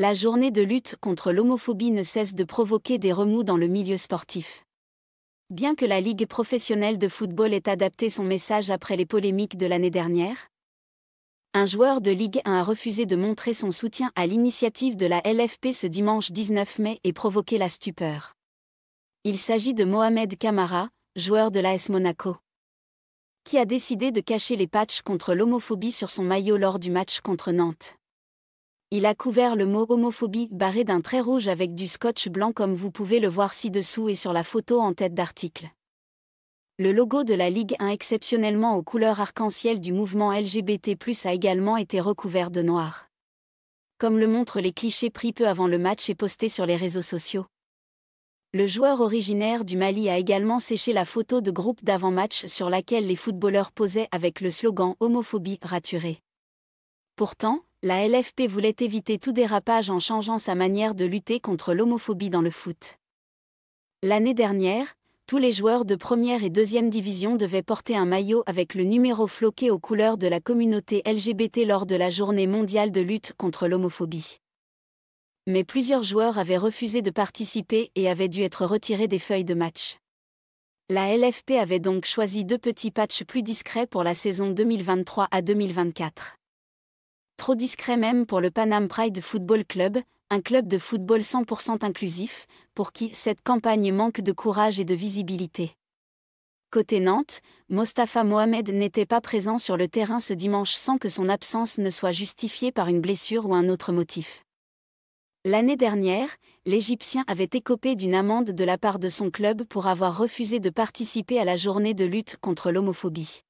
la journée de lutte contre l'homophobie ne cesse de provoquer des remous dans le milieu sportif. Bien que la Ligue professionnelle de football ait adapté son message après les polémiques de l'année dernière, un joueur de Ligue 1 a refusé de montrer son soutien à l'initiative de la LFP ce dimanche 19 mai et provoqué la stupeur. Il s'agit de Mohamed Kamara, joueur de l'AS Monaco, qui a décidé de cacher les patchs contre l'homophobie sur son maillot lors du match contre Nantes. Il a couvert le mot homophobie barré d'un trait rouge avec du scotch blanc comme vous pouvez le voir ci-dessous et sur la photo en tête d'article. Le logo de la Ligue 1 exceptionnellement aux couleurs arc-en-ciel du mouvement LGBT+, a également été recouvert de noir. Comme le montrent les clichés pris peu avant le match et postés sur les réseaux sociaux. Le joueur originaire du Mali a également séché la photo de groupe d'avant-match sur laquelle les footballeurs posaient avec le slogan Homophobie raturée. Pourtant, la LFP voulait éviter tout dérapage en changeant sa manière de lutter contre l'homophobie dans le foot. L'année dernière, tous les joueurs de première et deuxième division devaient porter un maillot avec le numéro floqué aux couleurs de la communauté LGBT lors de la journée mondiale de lutte contre l'homophobie. Mais plusieurs joueurs avaient refusé de participer et avaient dû être retirés des feuilles de match. La LFP avait donc choisi deux petits patchs plus discrets pour la saison 2023 à 2024. Trop discret même pour le Panam Pride Football Club, un club de football 100% inclusif, pour qui cette campagne manque de courage et de visibilité. Côté Nantes, Mostafa Mohamed n'était pas présent sur le terrain ce dimanche sans que son absence ne soit justifiée par une blessure ou un autre motif. L'année dernière, l'Égyptien avait écopé d'une amende de la part de son club pour avoir refusé de participer à la journée de lutte contre l'homophobie.